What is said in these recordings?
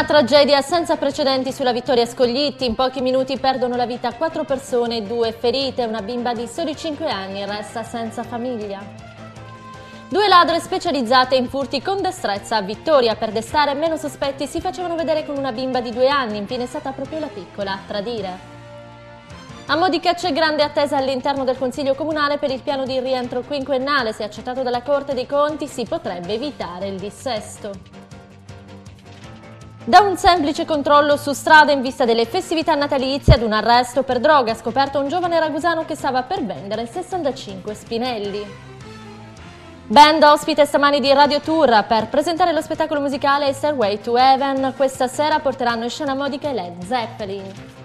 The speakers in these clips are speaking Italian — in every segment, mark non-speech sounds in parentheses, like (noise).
Una tragedia senza precedenti sulla Vittoria Scoglitti. In pochi minuti perdono la vita quattro persone, due ferite. Una bimba di soli 5 anni resta senza famiglia. Due ladre specializzate in furti con destrezza a Vittoria. Per destare meno sospetti si facevano vedere con una bimba di due anni. Infine è stata proprio la piccola a tradire. A Modica c'è grande attesa all'interno del Consiglio Comunale per il piano di rientro quinquennale. Se accettato dalla Corte dei Conti si potrebbe evitare il dissesto. Da un semplice controllo su strada in vista delle festività natalizie ad un arresto per droga scoperto un giovane ragusano che stava per vendere 65 spinelli. Band ospite stamani di Radio Tour per presentare lo spettacolo musicale Stairway to Heaven. Questa sera porteranno in scena modica e Led Zeppelin.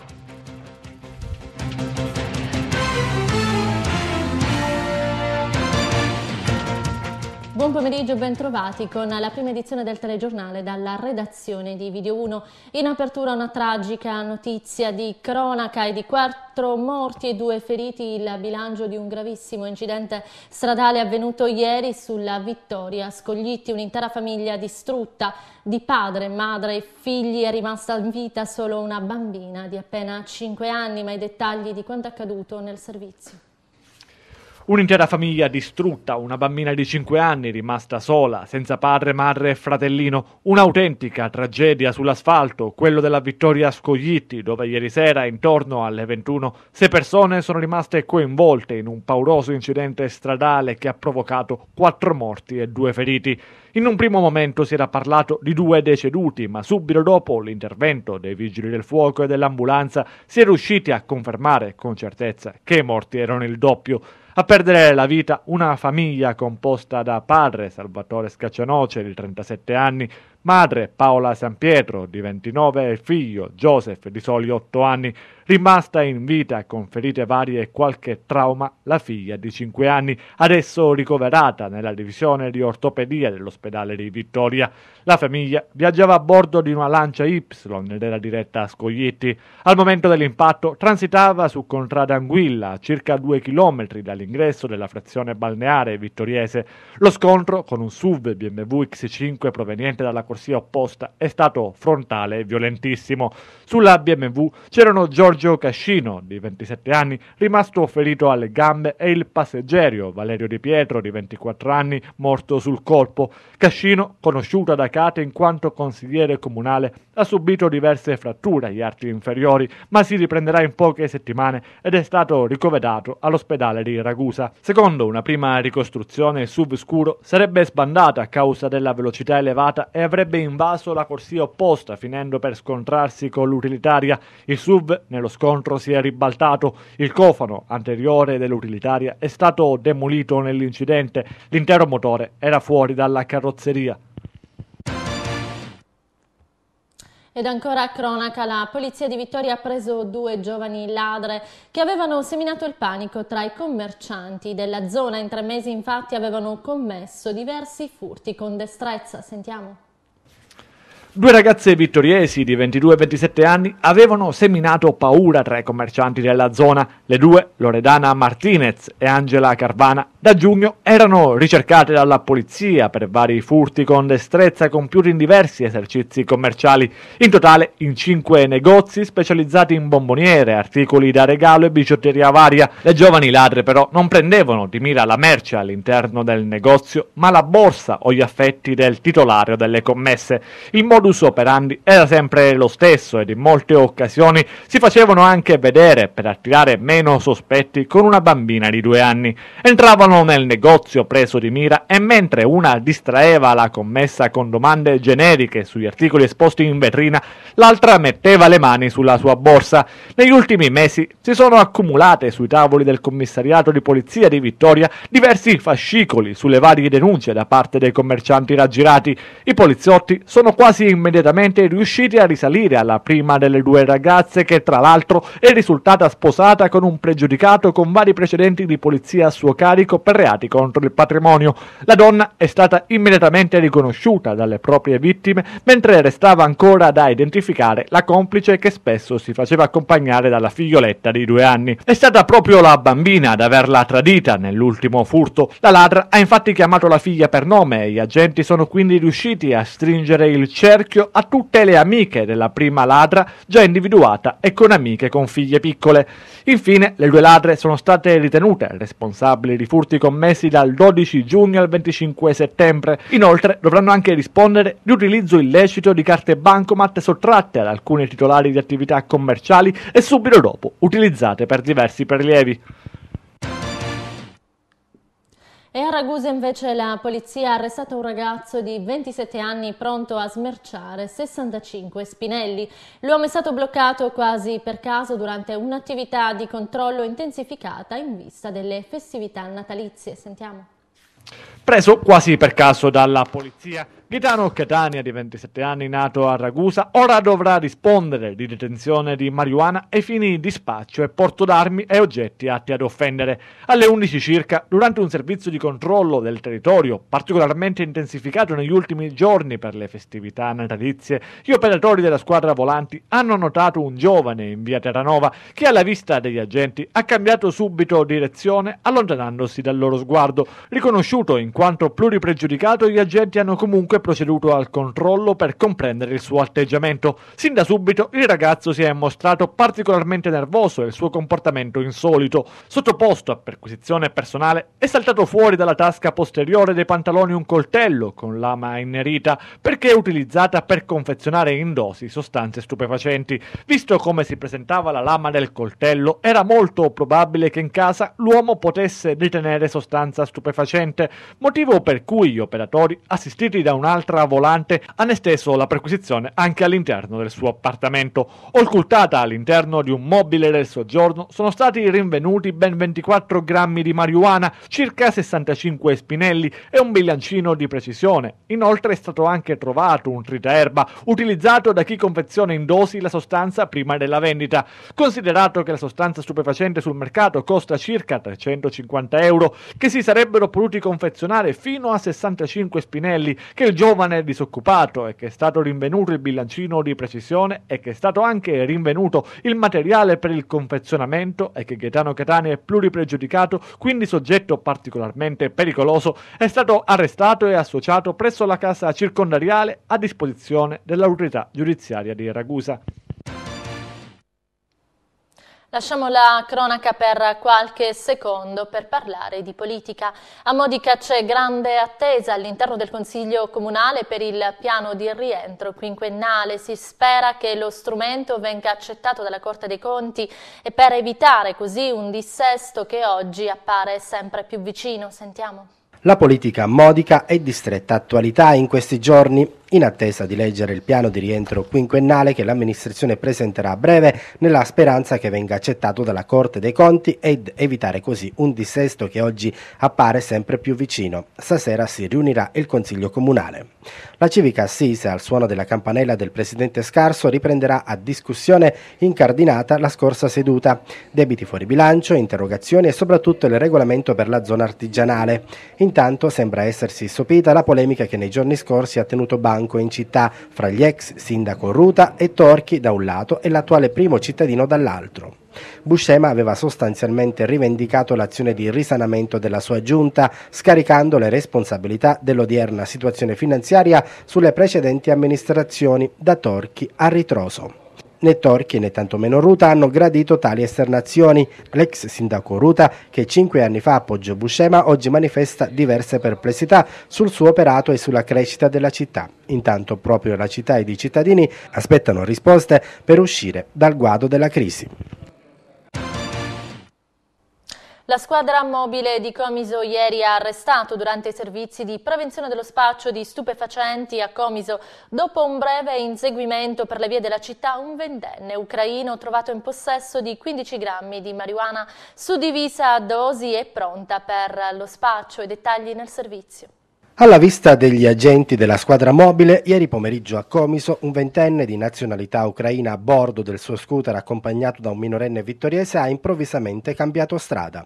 Buon pomeriggio, bentrovati con la prima edizione del telegiornale dalla redazione di Video 1. In apertura una tragica notizia di cronaca e di quattro morti e due feriti il bilancio di un gravissimo incidente stradale avvenuto ieri sulla Vittoria Scoglitti, un'intera famiglia distrutta di padre, madre e figli è rimasta in vita solo una bambina di appena 5 anni, ma i dettagli di quanto accaduto nel servizio. Un'intera famiglia distrutta, una bambina di 5 anni rimasta sola, senza padre, madre e fratellino, un'autentica tragedia sull'asfalto, quello della Vittoria Scoglitti, dove ieri sera intorno alle 21 sei persone sono rimaste coinvolte in un pauroso incidente stradale che ha provocato 4 morti e 2 feriti. In un primo momento si era parlato di due deceduti, ma subito dopo l'intervento dei vigili del fuoco e dell'ambulanza si è riusciti a confermare con certezza che i morti erano il doppio. A perdere la vita una famiglia composta da padre Salvatore Scaccianoce di 37 anni, Madre Paola San Pietro, di 29, e figlio Joseph, di soli 8 anni, rimasta in vita con ferite varie e qualche trauma, la figlia di 5 anni, adesso ricoverata nella divisione di ortopedia dell'ospedale di Vittoria. La famiglia viaggiava a bordo di una lancia Y della diretta a Scoglietti. Al momento dell'impatto transitava su Contrada Anguilla, a circa 2 km dall'ingresso della frazione balneare vittoriese. Lo scontro con un SUV BMW X5 proveniente dalla corsia opposta è stato frontale e violentissimo. Sulla BMW c'erano Giorgio Cascino, di 27 anni, rimasto ferito alle gambe, e il passeggero Valerio Di Pietro, di 24 anni, morto sul colpo. Cascino, conosciuto da Cate in quanto consigliere comunale, ha subito diverse fratture agli arti inferiori, ma si riprenderà in poche settimane ed è stato ricoverato all'ospedale di Ragusa. Secondo una prima ricostruzione, il SUV scuro sarebbe sbandato a causa della velocità elevata e avrebbe avrebbe invaso la corsia opposta, finendo per scontrarsi con l'utilitaria. Il SUV nello scontro si è ribaltato, il cofano anteriore dell'utilitaria è stato demolito nell'incidente, l'intero motore era fuori dalla carrozzeria. Ed ancora a cronaca, la polizia di Vittoria ha preso due giovani ladre che avevano seminato il panico tra i commercianti della zona. In tre mesi infatti avevano commesso diversi furti con destrezza. Sentiamo. Due ragazze vittoriesi di 22 e 27 anni avevano seminato paura tra i commercianti della zona. Le due, Loredana Martinez e Angela Carvana, da giugno erano ricercate dalla polizia per vari furti con destrezza compiuti in diversi esercizi commerciali, in totale in cinque negozi specializzati in bomboniere, articoli da regalo e bigiotteria varia. Le giovani ladre però non prendevano di mira la merce all'interno del negozio, ma la borsa o gli affetti del titolare o delle commesse. Il modus operandi era sempre lo stesso ed in molte occasioni si facevano anche vedere per attirare meno sospetti con una bambina di due anni. Entravano entrarono nel negozio preso di mira e mentre una distraeva la commessa con domande generiche sugli articoli esposti in vetrina, l'altra metteva le mani sulla sua borsa. Negli ultimi mesi si sono accumulate sui tavoli del commissariato di polizia di Vittoria diversi fascicoli sulle varie denunce da parte dei commercianti raggirati. I poliziotti sono quasi immediatamente riusciti a risalire alla prima delle due ragazze che tra l'altro è risultata sposata con un pregiudicato con vari precedenti di polizia a suo carico per reati contro il patrimonio. La donna è stata immediatamente riconosciuta dalle proprie vittime, mentre restava ancora da identificare la complice che spesso si faceva accompagnare dalla figlioletta di due anni. È stata proprio la bambina ad averla tradita nell'ultimo furto. La ladra ha infatti chiamato la figlia per nome e gli agenti sono quindi riusciti a stringere il cerchio a tutte le amiche della prima ladra già individuata e con amiche con figlie piccole. Infine, le due ladre sono state ritenute responsabili di furti furti commessi dal 12 giugno al 25 settembre. Inoltre dovranno anche rispondere di utilizzo illecito di carte bancomat sottratte ad alcuni titolari di attività commerciali e subito dopo utilizzate per diversi prelievi. E a Ragusa invece la polizia ha arrestato un ragazzo di 27 anni pronto a smerciare 65 spinelli. L'uomo è stato bloccato quasi per caso durante un'attività di controllo intensificata in vista delle festività natalizie. Sentiamo. Preso quasi per caso dalla polizia, Gaetano Catania, di 27 anni, nato a Ragusa, ora dovrà rispondere di detenzione di marijuana e fini di spaccio e porto d'armi e oggetti atti ad offendere. Alle 11 circa, durante un servizio di controllo del territorio, particolarmente intensificato negli ultimi giorni per le festività natalizie, gli operatori della squadra volanti hanno notato un giovane in via Terranova che alla vista degli agenti ha cambiato subito direzione allontanandosi dal loro sguardo. Riconosciuto in quanto pluripregiudicato, gli agenti hanno comunque proceduto al controllo per comprendere il suo atteggiamento. Sin da subito il ragazzo si è mostrato particolarmente nervoso e il suo comportamento insolito, sottoposto a perquisizione personale, è saltato fuori dalla tasca posteriore dei pantaloni un coltello con lama innerita perché utilizzata per confezionare in dosi sostanze stupefacenti. Visto come si presentava la lama del coltello, era molto probabile che in casa l'uomo potesse detenere sostanza stupefacente, motivo per cui gli operatori assistiti da un un'altra volante, ha esteso la perquisizione anche all'interno del suo appartamento. Occultata all'interno di un mobile del soggiorno sono stati rinvenuti ben 24 grammi di marijuana, circa 65 spinelli e un bilancino di precisione. Inoltre è stato anche trovato un tritaerba utilizzato da chi confeziona in dosi la sostanza prima della vendita. Considerato che la sostanza stupefacente sul mercato costa circa 350 euro, che si sarebbero potuti confezionare fino a 65 spinelli, che il giovane disoccupato e che è stato rinvenuto il bilancino di precisione e che è stato anche rinvenuto il materiale per il confezionamento e che Gaetano Catani è pluripregiudicato, quindi soggetto particolarmente pericoloso, è stato arrestato e associato presso la casa circondariale a disposizione dell'autorità giudiziaria di Ragusa. Lasciamo la cronaca per qualche secondo per parlare di politica. A Modica c'è grande attesa all'interno del Consiglio Comunale per il piano di rientro quinquennale. Si spera che lo strumento venga accettato dalla Corte dei Conti e per evitare così un dissesto che oggi appare sempre più vicino. Sentiamo. La politica modica è di stretta attualità in questi giorni in attesa di leggere il piano di rientro quinquennale che l'amministrazione presenterà a breve nella speranza che venga accettato dalla Corte dei Conti ed evitare così un dissesto che oggi appare sempre più vicino. Stasera si riunirà il Consiglio Comunale. La civica assise al suono della campanella del Presidente Scarso riprenderà a discussione incardinata la scorsa seduta, debiti fuori bilancio, interrogazioni e soprattutto il regolamento per la zona artigianale. Intanto sembra essersi sopita la polemica che nei giorni scorsi ha tenuto banco banco in città fra gli ex sindaco Ruta e Torchi da un lato e l'attuale primo cittadino dall'altro. Buscema aveva sostanzialmente rivendicato l'azione di risanamento della sua giunta, scaricando le responsabilità dell'odierna situazione finanziaria sulle precedenti amministrazioni da Torchi a Ritroso. Né Torchi né tantomeno Ruta hanno gradito tali esternazioni. L'ex sindaco Ruta, che cinque anni fa appoggiò Buscema, oggi manifesta diverse perplessità sul suo operato e sulla crescita della città. Intanto proprio la città ed i cittadini aspettano risposte per uscire dal guado della crisi. La squadra mobile di Comiso ieri ha arrestato durante i servizi di prevenzione dello spaccio di stupefacenti a Comiso dopo un breve inseguimento per le vie della città un ventenne ucraino trovato in possesso di 15 grammi di marijuana suddivisa a dosi e pronta per lo spaccio e dettagli nel servizio. Alla vista degli agenti della squadra mobile, ieri pomeriggio a Comiso, un ventenne di nazionalità ucraina a bordo del suo scooter accompagnato da un minorenne vittoriese ha improvvisamente cambiato strada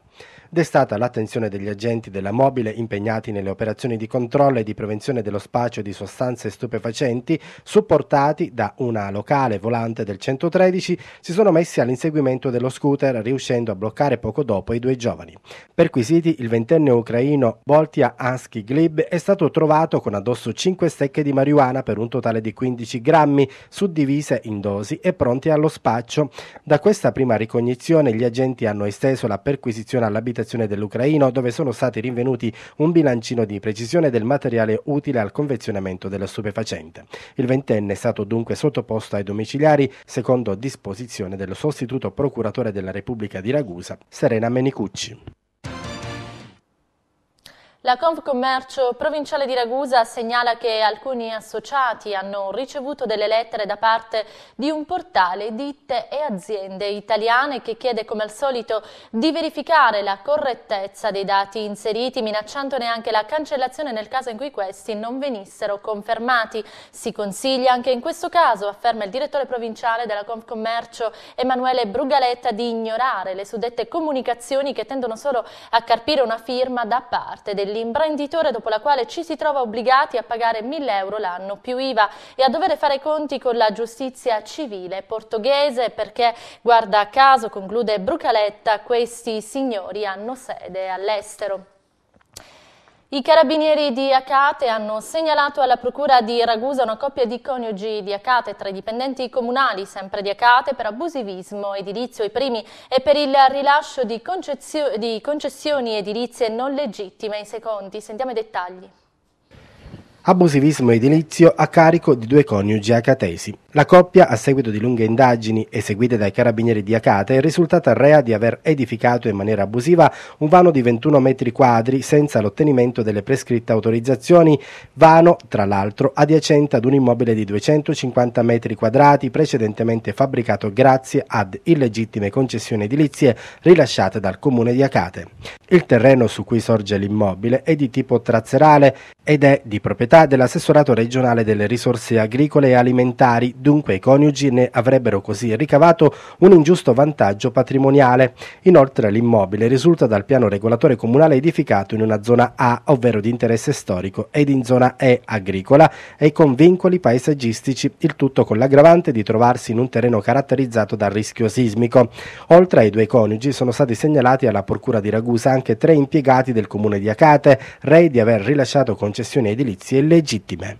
destata l'attenzione degli agenti della mobile impegnati nelle operazioni di controllo e di prevenzione dello spaccio di sostanze stupefacenti, supportati da una locale volante del 113, si sono messi all'inseguimento dello scooter riuscendo a bloccare poco dopo i due giovani. Perquisiti, il ventenne ucraino Voltia Ansky Glib è stato trovato con addosso 5 stecche di marijuana per un totale di 15 grammi, suddivise in dosi e pronte allo spaccio. Da questa prima ricognizione gli agenti hanno esteso la perquisizione all'abitazione abitazione dell'ucraino dove sono stati rinvenuti un bilancino di precisione del materiale utile al convenzionamento della stupefacente. Il ventenne è stato dunque sottoposto ai domiciliari secondo disposizione dello sostituto procuratore della Repubblica di Ragusa, Serena Menicucci. La Confcommercio provinciale di Ragusa segnala che alcuni associati hanno ricevuto delle lettere da parte di un portale ditte e aziende italiane che chiede come al solito di verificare la correttezza dei dati inseriti minacciandone anche la cancellazione nel caso in cui questi non venissero confermati. Si consiglia anche in questo caso, afferma il direttore provinciale della Confcommercio Emanuele Brugaletta, di ignorare le suddette comunicazioni che tendono solo a carpire una firma da parte dell'Italia dell'imprenditore dopo la quale ci si trova obbligati a pagare 1000 euro l'anno più IVA e a dover fare conti con la giustizia civile portoghese perché guarda caso conclude Brucaletta questi signori hanno sede all'estero. I carabinieri di Acate hanno segnalato alla procura di Ragusa una coppia di coniugi di Acate tra i dipendenti comunali, sempre di Acate, per abusivismo edilizio i primi e per il rilascio di, di concessioni edilizie non legittime i secondi. Sentiamo i dettagli abusivismo edilizio a carico di due coniugi acatesi. La coppia, a seguito di lunghe indagini eseguite dai carabinieri di Acate, è risultata rea di aver edificato in maniera abusiva un vano di 21 metri quadri senza l'ottenimento delle prescritte autorizzazioni, vano, tra l'altro, adiacente ad un immobile di 250 metri quadrati precedentemente fabbricato grazie ad illegittime concessioni edilizie rilasciate dal comune di Acate. Il terreno su cui sorge l'immobile è di tipo trazzerale ed è di proprietà diretta dell'assessorato regionale delle risorse agricole e alimentari, dunque i coniugi ne avrebbero così ricavato un ingiusto vantaggio patrimoniale. Inoltre l'immobile risulta dal piano regolatore comunale edificato in una zona A, ovvero di interesse storico, ed in zona E agricola e con vincoli paesaggistici, il tutto con l'aggravante di trovarsi in un terreno caratterizzato dal rischio sismico. Oltre ai due coniugi sono stati segnalati alla Procura di Ragusa anche tre impiegati del comune di Acate, rei di aver rilasciato concessioni edilizie illegittime.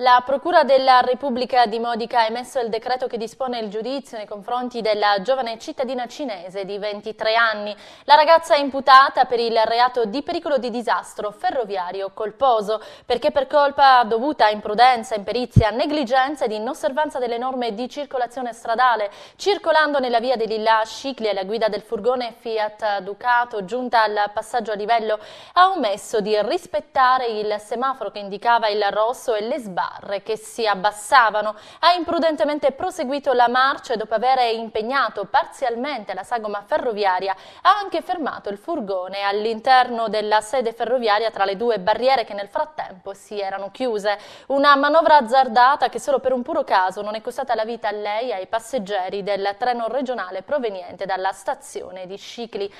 La Procura della Repubblica di Modica ha emesso il decreto che dispone il giudizio nei confronti della giovane cittadina cinese di 23 anni. La ragazza è imputata per il reato di pericolo di disastro ferroviario colposo, perché per colpa dovuta a imprudenza, imperizia, negligenza ed inosservanza delle norme di circolazione stradale, circolando nella via dell'Illà Scicli alla guida del furgone Fiat Ducato, giunta al passaggio a livello, ha omesso di rispettare il semaforo che indicava il rosso e le sbarre sbarre che si abbassavano, ha imprudentemente proseguito la marcia e dopo aver impegnato parzialmente la sagoma ferroviaria ha anche fermato il furgone all'interno della sede ferroviaria tra le due barriere che nel frattempo si erano chiuse. Una manovra azzardata che solo per un puro caso non è costata la vita a lei e ai passeggeri del treno regionale proveniente dalla stazione di Scicli.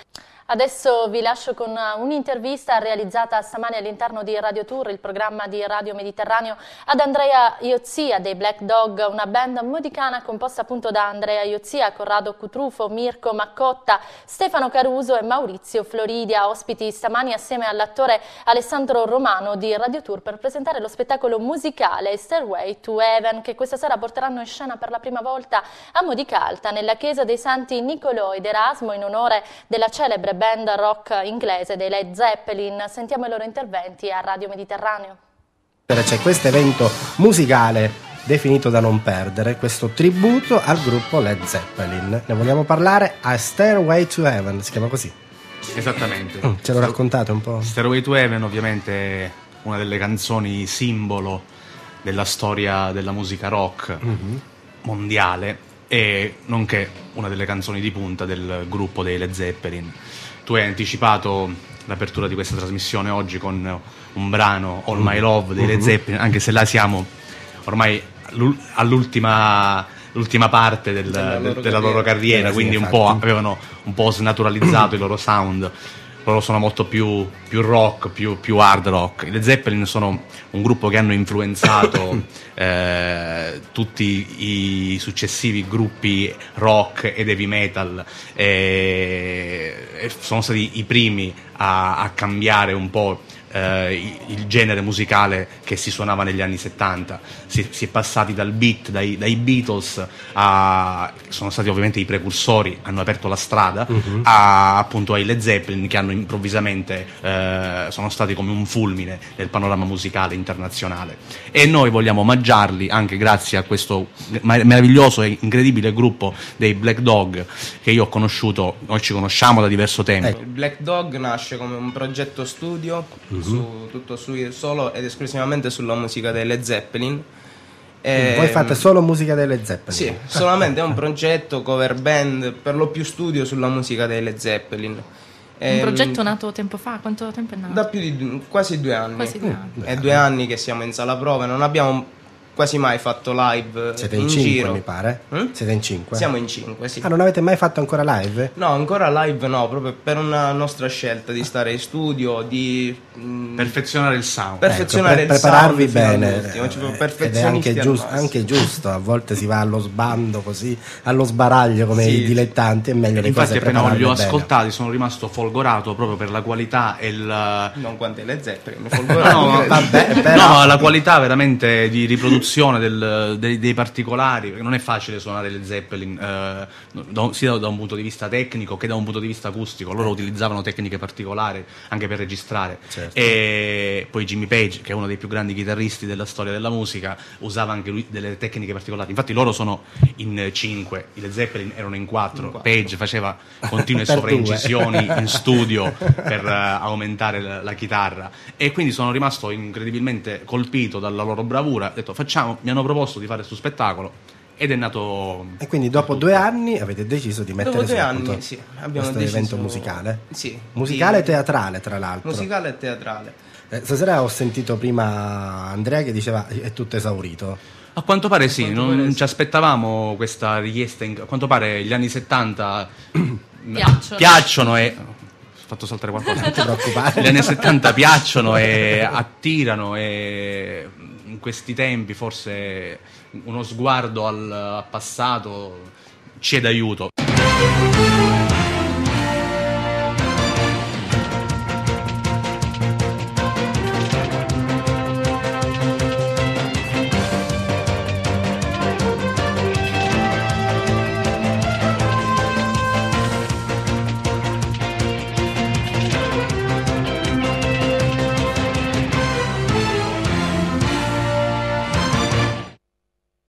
Adesso vi lascio con eh, un'intervista realizzata stamane all'interno di Radio Tour, il programma di Radio Mediterraneo, ad Andrea Iozia dei Black Dog, una band modicana composta appunto da Andrea Iozia, Corrado Cutrufo, Mirko Maccotta, Stefano Caruso e Maurizio Floridia, ospiti stamani assieme all'attore Alessandro Romano di Radio Tour per presentare lo spettacolo musicale Stairway to Heaven che questa sera porteranno in scena per la prima volta a Modicalta nella chiesa dei Santi Nicolò ed Erasmo in onore della celebre band rock inglese dei Led Zeppelin. Sentiamo i loro interventi a Radio Mediterraneo. C'è questo evento musicale definito da non perdere, questo tributo al gruppo Led Zeppelin. Ne vogliamo parlare a Stairway to Heaven, si chiama così. Esattamente. Mm, ce lo raccontate un po'? Stairway to Heaven ovviamente è una delle canzoni simbolo della storia della musica rock mm-hmm. mondiale e nonché una delle canzoni di punta del gruppo dei Led Zeppelin tu hai anticipato l'apertura di questa trasmissione oggi con un brano All My Love delle mm-hmm. Zeppelin, anche se là siamo ormai all'ultima l'ultima parte del, della, loro, della carriera, loro carriera, quindi un po', avevano un po' snaturalizzato il loro sound loro sono molto più, più rock, più, più, hard rock. Le Zeppelin sono un gruppo che hanno influenzato (coughs) eh, tutti i successivi gruppi rock ed heavy metal e, eh, e sono stati i primi a, a cambiare un po' eh, il genere musicale che si suonava negli anni 70. Si, si è passati dal beat, dai, dai, Beatles, a, sono stati ovviamente i precursori, hanno aperto la strada, uh-huh. a, appunto ai Led Zeppelin che hanno improvvisamente eh, sono stati come un fulmine nel panorama musicale internazionale. E noi vogliamo omaggiarli anche grazie a questo meraviglioso e incredibile gruppo dei Black Dog che io ho conosciuto, noi ci conosciamo da diverso tempo. Ecco. Black Dog nasce come un progetto studio mhm su, mm-hmm. tutto su, solo ed esclusivamente sulla musica delle Zeppelin. E, mm, voi ehm, fate solo musica delle Zeppelin? Sì, solamente è un progetto cover band, per lo più studio sulla musica delle Zeppelin. E, un ehm, progetto nato tempo fa? Quanto tempo è nato? Da più di quasi due anni. Quasi due mm, anni. È due anni che siamo in sala prova, non abbiamo quasi mai fatto live eh, Siete in, in 5, giro. mi pare. Mm? Siete in 5? Siamo in 5, sì. Ah, non avete mai fatto ancora live? No, ancora live no, proprio per una nostra scelta di stare in studio, di mh... Mm, perfezionare il sound. Perfezionare ecco, per il prepararvi sound bene. Cioè, ed è anche, giust- anche giusto, a volte si va allo sbando così, allo sbaraglio come sì. i dilettanti, è meglio le Infatti, cose appena li ho bene. ascoltati sono rimasto folgorato proprio per la qualità e il non quante le zeppe, (laughs) mi folgorato. no, vabbè, però... no, la qualità veramente di riproduzione discussione del, dei, dei, particolari, perché non è facile suonare le Zeppelin, eh, da, sia da un punto di vista tecnico che da un punto di vista acustico. Loro utilizzavano tecniche particolari anche per registrare. Certo. E poi Jimmy Page, che è uno dei più grandi chitarristi della storia della musica, usava anche lui delle tecniche particolari. Infatti, loro sono in cinque, i Le Zeppelin erano in quattro. Page faceva (laughs) continue sovraincisioni in (laughs) studio per uh, aumentare la, la chitarra. E quindi sono rimasto incredibilmente colpito dalla loro bravura. Ho detto, facciamo facciamo, mi hanno proposto di fare questo spettacolo ed è nato... E quindi dopo due anni avete deciso di mettere dopo due anni, sì, abbiamo questo deciso... evento musicale? Sì. Musicale sì. e teatrale, tra l'altro. Musicale e teatrale. Eh, stasera ho sentito prima Andrea che diceva è tutto esaurito. A quanto pare sì, quanto non pare ci aspettavamo questa richiesta, in... a quanto pare gli anni 70 eh, piacciono, piacciono e fatto saltare qualcosa. Non ti preoccupare. Gli anni 70 piacciono e attirano e in questi tempi forse uno sguardo al passato ci è d'aiuto.